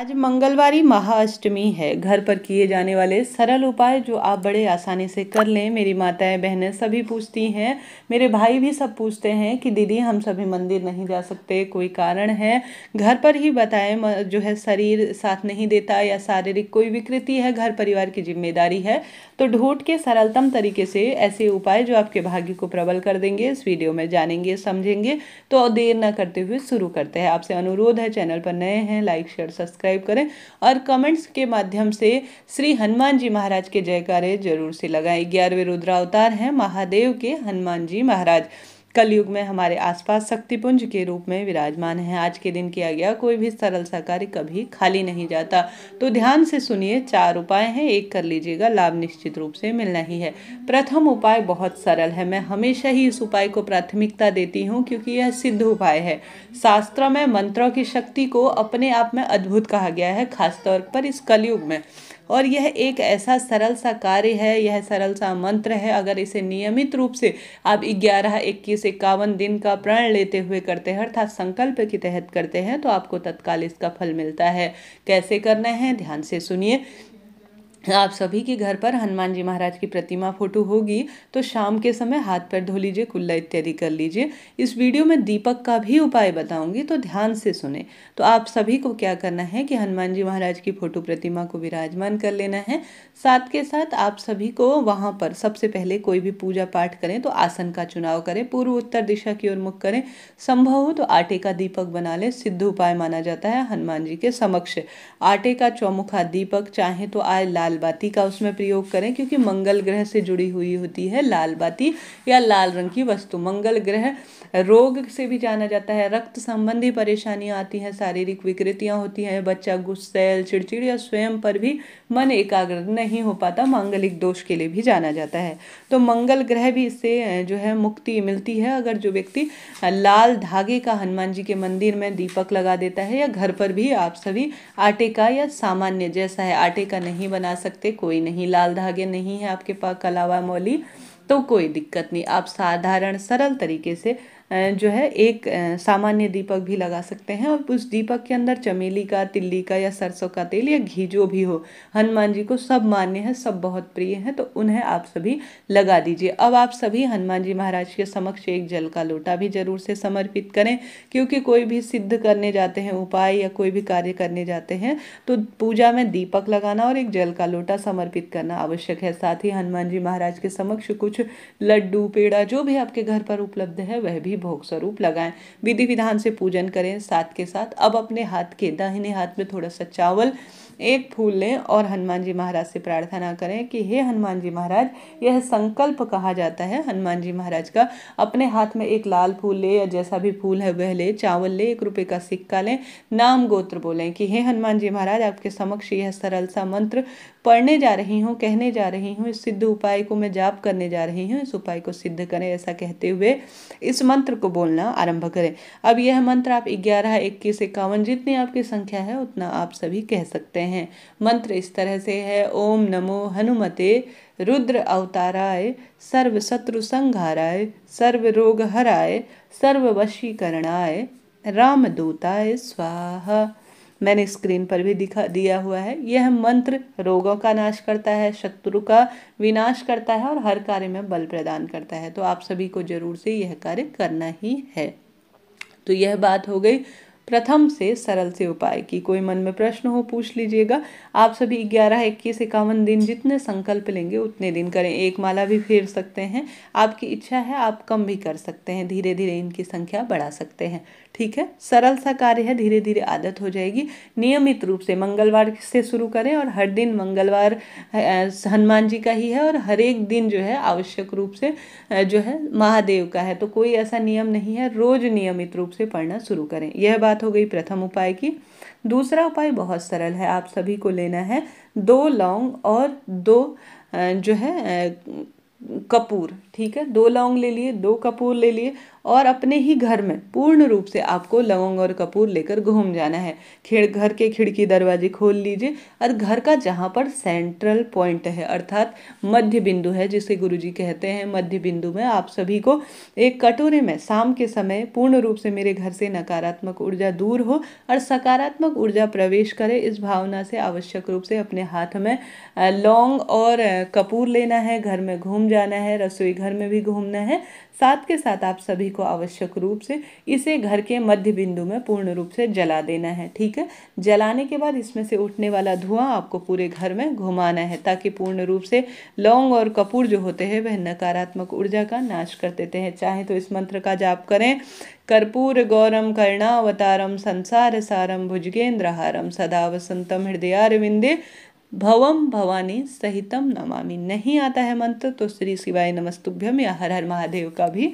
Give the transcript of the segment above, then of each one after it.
आज मंगलवारी महाअष्टमी है घर पर किए जाने वाले सरल उपाय जो आप बड़े आसानी से कर लें मेरी माताएं बहनें सभी पूछती हैं मेरे भाई भी सब पूछते हैं कि दीदी हम सभी मंदिर नहीं जा सकते कोई कारण है घर पर ही बताएं जो है शरीर साथ नहीं देता या शारीरिक कोई विकृति है घर परिवार की जिम्मेदारी है तो ढूंढ के सरलतम तरीके से ऐसे उपाय जो आपके भाग्य को प्रबल कर देंगे इस वीडियो में जानेंगे समझेंगे तो देर न करते हुए शुरू करते हैं आपसे अनुरोध है चैनल पर नए हैं लाइक शेयर सब्सक्राइब सब्सक्राइब करें और कमेंट्स के माध्यम से श्री हनुमान जी महाराज के जयकारे जरूर से लगाएं ग्यारहवें रुद्रावतार हैं महादेव के हनुमान जी महाराज कलयुग में हमारे आसपास शक्तिपुंज के रूप में विराजमान है आज के दिन किया गया कोई भी सरल सा कार्य कभी खाली नहीं जाता तो ध्यान से सुनिए चार उपाय हैं एक कर लीजिएगा लाभ निश्चित रूप से मिलना ही है प्रथम उपाय बहुत सरल है मैं हमेशा ही इस उपाय को प्राथमिकता देती हूँ क्योंकि यह सिद्ध उपाय है शास्त्र में मंत्रों की शक्ति को अपने आप में अद्भुत कहा गया है खासतौर पर इस कलयुग में और यह एक ऐसा सरल सा कार्य है यह सरल सा मंत्र है अगर इसे नियमित रूप से आप ग्यारह इक्कीस इक्यावन दिन का प्रण लेते हुए करते हैं अर्थात संकल्प के तहत करते हैं तो आपको तत्काल इसका फल मिलता है कैसे करना है ध्यान से सुनिए तो आप सभी के घर पर हनुमान जी महाराज की प्रतिमा फोटो होगी तो शाम के समय हाथ पर धो लीजिए कुल्ला इत्यादि कर लीजिए इस वीडियो में दीपक का भी उपाय बताऊंगी तो ध्यान से सुने तो आप सभी को क्या करना है कि हनुमान जी महाराज की फोटो प्रतिमा को विराजमान कर लेना है साथ के साथ आप सभी को वहाँ पर सबसे पहले कोई भी पूजा पाठ करें तो आसन का चुनाव करें पूर्व उत्तर दिशा की ओर मुख करें संभव हो तो आटे का दीपक बना लें सिद्ध उपाय माना जाता है हनुमान जी के समक्ष आटे का चौमुखा दीपक चाहे तो आए लाल बाती का उसमें प्रयोग करें क्योंकि मंगल ग्रह से जुड़ी हुई होती है लाल बाती या लाल रंग की वस्तु मंगल ग्रह रोग से भी जाना जाता है रक्त संबंधी परेशानियां आती हैं शारीरिक विकृतियां होती हैं बच्चा गुस्सेल चिड़चिड़ या स्वयं पर भी मन एकाग्र नहीं हो पाता मांगलिक दोष के लिए भी जाना जाता है तो मंगल ग्रह भी इससे जो है मुक्ति मिलती है अगर जो व्यक्ति लाल धागे का हनुमान जी के मंदिर में दीपक लगा देता है या घर पर भी आप सभी आटे का या सामान्य जैसा है आटे का नहीं बना सकते कोई नहीं लाल धागे नहीं है आपके पास कलावा मौली तो कोई दिक्कत नहीं आप साधारण सरल तरीके से जो है एक सामान्य दीपक भी लगा सकते हैं और उस दीपक के अंदर चमेली का तिल्ली का या सरसों का तेल या घी जो भी हो हनुमान जी को सब मान्य है सब बहुत प्रिय हैं तो उन्हें आप सभी लगा दीजिए अब आप सभी हनुमान जी महाराज के समक्ष एक जल का लोटा भी जरूर से समर्पित करें क्योंकि कोई भी सिद्ध करने जाते हैं उपाय या कोई भी कार्य करने जाते हैं तो पूजा में दीपक लगाना और एक जल का लोटा समर्पित करना आवश्यक है साथ ही हनुमान जी महाराज के समक्ष कुछ लड्डू पेड़ा जो भी आपके घर पर उपलब्ध है वह भी भोग स्वरूप लगाएं विधि विधान से पूजन करें साथ के साथ अब अपने हाथ के दाहिने हाथ में थोड़ा सा चावल एक फूल लें और हनुमान जी महाराज से प्रार्थना करें कि हे हनुमान जी महाराज यह संकल्प कहा जाता है हनुमान जी महाराज का अपने हाथ में एक लाल फूल ले या जैसा भी फूल है वह ले चावल ले एक रुपये का सिक्का लें नाम गोत्र बोलें कि हे हनुमान जी महाराज आपके समक्ष यह सरल सा मंत्र पढ़ने जा रही हूँ कहने जा रही हूँ इस सिद्ध उपाय को मैं जाप करने जा रही हूँ इस उपाय को सिद्ध करें ऐसा कहते हुए इस मंत्र को बोलना आरंभ करें अब यह मंत्र आप ग्यारह इक्कीस इक्यावन जितनी आपकी संख्या है उतना आप सभी कह सकते हैं हैं मंत्र इस तरह से है ओम नमो हनुमते रुद्र अवताराय सर्व शत्रु संहाराय सर्व रोग हराय सर्व वशीकरणाय राम दूताय स्वाहा मैंने स्क्रीन पर भी दिखा दिया हुआ है यह मंत्र रोगों का नाश करता है शत्रु का विनाश करता है और हर कार्य में बल प्रदान करता है तो आप सभी को जरूर से यह कार्य करना ही है तो यह बात हो गई प्रथम से सरल से उपाय की कोई मन में प्रश्न हो पूछ लीजिएगा आप सभी ग्यारह इक्कीस इक्यावन दिन जितने संकल्प लेंगे उतने दिन करें एक माला भी फेर सकते हैं आपकी इच्छा है आप कम भी कर सकते हैं धीरे धीरे इनकी संख्या बढ़ा सकते हैं ठीक है सरल सा कार्य है धीरे धीरे आदत हो जाएगी नियमित रूप से मंगलवार से शुरू करें और हर दिन मंगलवार हनुमान जी का ही है और हर एक दिन जो है आवश्यक रूप से जो है महादेव का है तो कोई ऐसा नियम नहीं है रोज नियमित रूप से पढ़ना शुरू करें यह बात हो गई प्रथम उपाय की दूसरा उपाय बहुत सरल है आप सभी को लेना है दो लौंग और दो जो है कपूर ठीक है दो लौंग ले लिए दो कपूर ले लिए और अपने ही घर में पूर्ण रूप से आपको लवंग और कपूर लेकर घूम जाना है खेड़ घर के खिड़की दरवाजे खोल लीजिए और घर का जहाँ पर सेंट्रल पॉइंट है अर्थात मध्य बिंदु है जिसे गुरु जी कहते हैं मध्य बिंदु में आप सभी को एक कटोरे में शाम के समय पूर्ण रूप से मेरे घर से नकारात्मक ऊर्जा दूर हो और सकारात्मक ऊर्जा प्रवेश करे इस भावना से आवश्यक रूप से अपने हाथ में लौंग और कपूर लेना है घर में घूम जाना है रसोई घर में भी घूमना है साथ के साथ आप सभी को आवश्यक रूप से इसे घर के मध्य बिंदु में पूर्ण रूप से जला देना है ठीक है जलाने के बाद इसमें से उठने वाला धुआं आपको पूरे घर में घुमाना है ताकि पूर्ण रूप से लौंग और कपूर जो होते हैं वह नकारात्मक ऊर्जा का नाश कर देते हैं चाहे तो इस मंत्र का जाप करें कर्पूर गौरम कर्णावतारम संसार सारम हारम सदा वसंतम हृदयारविंदे भवम भवानी सहितम नमामि नहीं आता है मंत्र तो श्री शिवाय नमस्तुभ्यम या हर हर महादेव का भी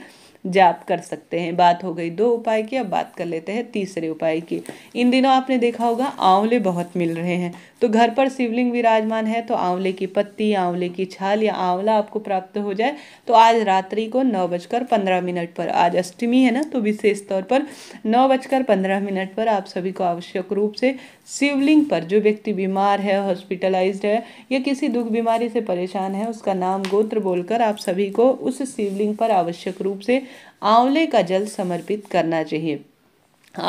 जाप कर सकते हैं बात हो गई दो उपाय की अब बात कर लेते हैं तीसरे उपाय की इन दिनों आपने देखा होगा आंवले बहुत मिल रहे हैं तो घर पर शिवलिंग विराजमान है तो आंवले की पत्ती आंवले की छाल या आंवला आपको प्राप्त हो जाए तो आज रात्रि को नौ बजकर पंद्रह मिनट पर आज अष्टमी है ना तो विशेष तौर पर नौ बजकर पंद्रह मिनट पर आप सभी को आवश्यक रूप से शिवलिंग पर जो व्यक्ति बीमार है हॉस्पिटलाइज है या किसी दुख बीमारी से परेशान है उसका नाम गोत्र बोलकर आप सभी को उस शिवलिंग पर आवश्यक रूप से आंवले का जल समर्पित करना चाहिए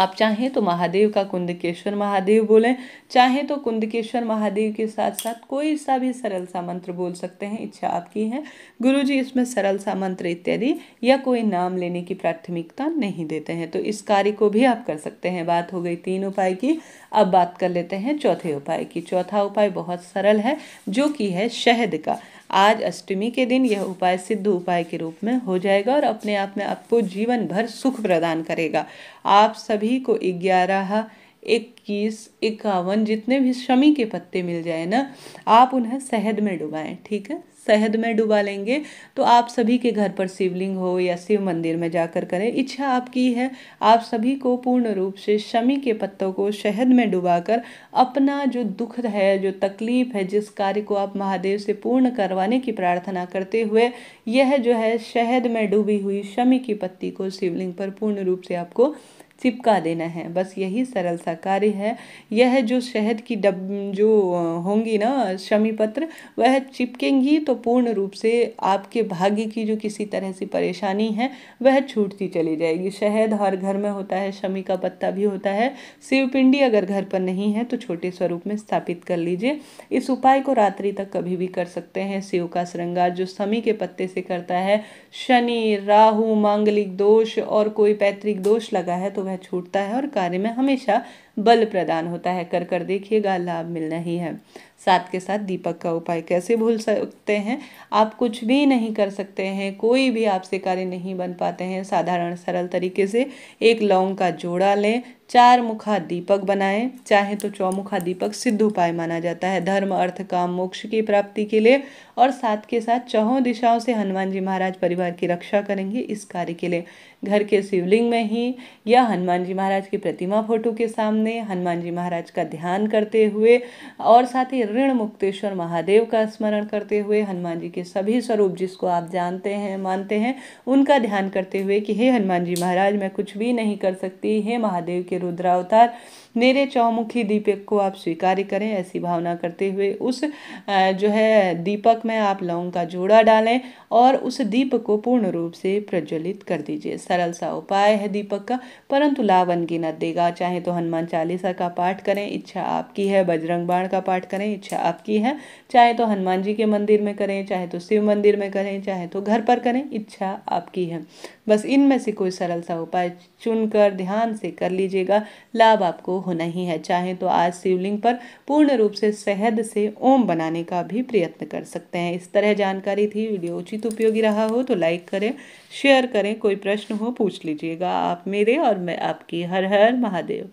आप चाहें तो महादेव का कुंदकेश्वर महादेव बोलें चाहें तो कुंदकेश्वर महादेव के साथ साथ कोई सा भी सरल सा मंत्र बोल सकते हैं इच्छा आपकी है गुरु जी इसमें सरल सा मंत्र इत्यादि या कोई नाम लेने की प्राथमिकता नहीं देते हैं तो इस कार्य को भी आप कर सकते हैं बात हो गई तीन उपाय की अब बात कर लेते हैं चौथे उपाय की चौथा उपाय बहुत सरल है जो कि है शहद का आज अष्टमी के दिन यह उपाय सिद्ध उपाय के रूप में हो जाएगा और अपने आप में आपको जीवन भर सुख प्रदान करेगा आप सभी को ग्यारह इक्कीस इक्यावन जितने भी शमी के पत्ते मिल जाए ना आप उन्हें शहद में डुबाएं ठीक है शहद में डुबा लेंगे तो आप सभी के घर पर शिवलिंग हो या शिव मंदिर में जाकर करें इच्छा आपकी है आप सभी को पूर्ण रूप से शमी के पत्तों को शहद में डुबाकर अपना जो दुख है जो तकलीफ है जिस कार्य को आप महादेव से पूर्ण करवाने की प्रार्थना करते हुए यह जो है शहद में डूबी हुई शमी की पत्ती को शिवलिंग पर पूर्ण रूप से आपको चिपका देना है बस यही सरल सा कार्य है यह जो शहद की डब जो होंगी ना शमी पत्र वह चिपकेंगी तो पूर्ण रूप से आपके भाग्य की जो किसी तरह से परेशानी है वह छूटती चली जाएगी शहद हर घर में होता है शमी का पत्ता भी होता है शिवपिंडी अगर घर पर नहीं है तो छोटे स्वरूप में स्थापित कर लीजिए इस उपाय को रात्रि तक कभी भी कर सकते हैं शिव का श्रृंगार जो शमी के पत्ते से करता है शनि राहु मांगलिक दोष और कोई पैतृक दोष लगा है तो वह छूटता है और कार्य में हमेशा बल प्रदान होता है कर कर देखिएगा लाभ मिलना ही है साथ के साथ दीपक का उपाय कैसे भूल सकते हैं आप कुछ भी नहीं कर सकते हैं कोई भी आपसे कार्य नहीं बन पाते हैं साधारण सरल तरीके से एक लौंग का जोड़ा लें चार मुखा दीपक बनाएं चाहे तो चौमुखा दीपक सिद्ध उपाय माना जाता है धर्म अर्थ काम मोक्ष की प्राप्ति के लिए और साथ के साथ चौहों दिशाओं से हनुमान जी महाराज परिवार की रक्षा करेंगे इस कार्य के लिए घर के शिवलिंग में ही या हनुमान जी महाराज की प्रतिमा फोटो के सामने ने हनुमान जी महाराज का ध्यान करते हुए और साथ ही ऋण मुक्तेश्वर महादेव का स्मरण करते हुए हनुमान जी के सभी स्वरूप जिसको आप जानते हैं मानते हैं उनका ध्यान करते हुए कि हे हनुमान जी महाराज मैं कुछ भी नहीं कर सकती हे महादेव के रुद्रावतार मेरे चौमुखी दीपक को आप स्वीकार करें ऐसी भावना करते हुए उस जो है दीपक में आप लौंग का जोड़ा डालें और उस दीपक को पूर्ण रूप से प्रज्वलित कर दीजिए सरल सा उपाय है दीपक का परंतु लाभ अनगिनत देगा चाहे तो हनुमान चालीसा का पाठ करें इच्छा आपकी है बजरंग बाण का पाठ करें इच्छा आपकी है चाहे तो हनुमान जी के मंदिर में करें चाहे तो शिव मंदिर में करें चाहे तो घर पर करें इच्छा आपकी है बस इनमें से कोई सरल सा उपाय चुनकर ध्यान से कर लीजिएगा लाभ आपको होना ही है चाहे तो आज शिवलिंग पर पूर्ण रूप से शहद से ओम बनाने का भी प्रयत्न कर सकते हैं इस तरह जानकारी थी वीडियो उचित उपयोगी रहा हो तो लाइक करें शेयर करें कोई प्रश्न हो पूछ लीजिएगा आप मेरे और मैं आपकी हर हर महादेव